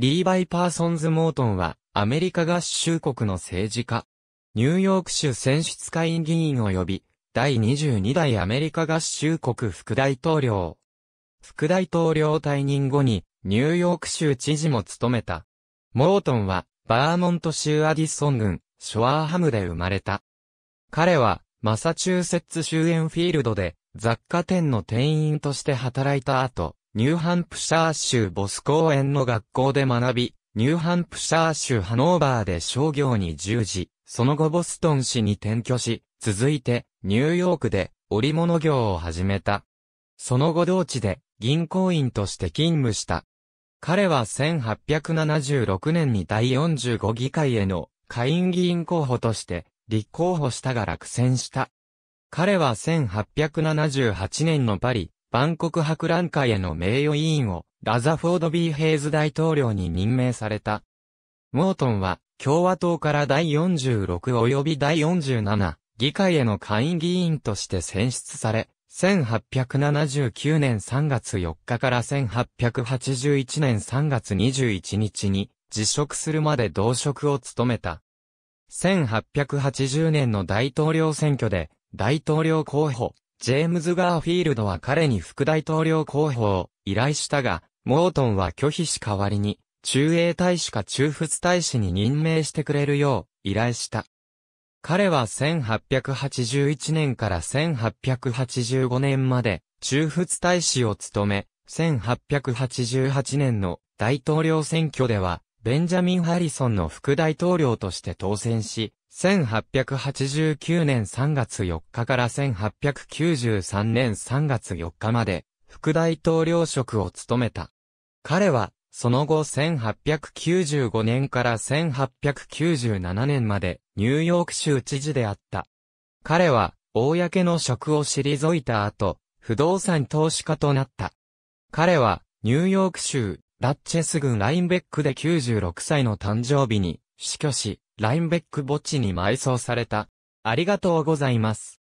リーバイ・パーソンズ・モートンは、アメリカ合衆国の政治家。ニューヨーク州選出会議員及び、第22代アメリカ合衆国副大統領。副大統領退任後に、ニューヨーク州知事も務めた。モートンは、バーモント州アディソン郡、ショアーハムで生まれた。彼は、マサチューセッツ州エンフィールドで、雑貨店の店員として働いた後、ニューハンプシャー州ボス公園の学校で学び、ニューハンプシャー州ハノーバーで商業に従事、その後ボストン市に転居し、続いてニューヨークで織物業を始めた。その後同地で銀行員として勤務した。彼は1876年に第45議会への下院議員候補として立候補したが落選した。彼は1878年のパリ万国博覧会への名誉委員をラザフォード・ B・ ヘイズ大統領に任命された。モートンは共和党から第46及び第47議会への下院議員として選出され、1879年3月4日から1881年3月21日に辞職するまで同職を務めた。1880年の大統領選挙で大統領候補ジェームズ・ガーフィールドは彼に副大統領候補を依頼したが、モートンは拒否し代わりに、中英大使か中仏大使に任命してくれるよう依頼した。彼は1881年から1885年まで中仏大使を務め、1888年の大統領選挙では、ベンジャミン・ハリソンの副大統領として当選し、1889年3月4日から1893年3月4日まで、副大統領職を務めた。彼は、その後1895年から1897年までニューヨーク州知事であった。彼は、公の職を退いた後、不動産投資家となった。彼は、ニューヨーク州、ラッチェス郡ラインベックで96歳の誕生日に死去し、ラインベック墓地に埋葬された。ありがとうございます。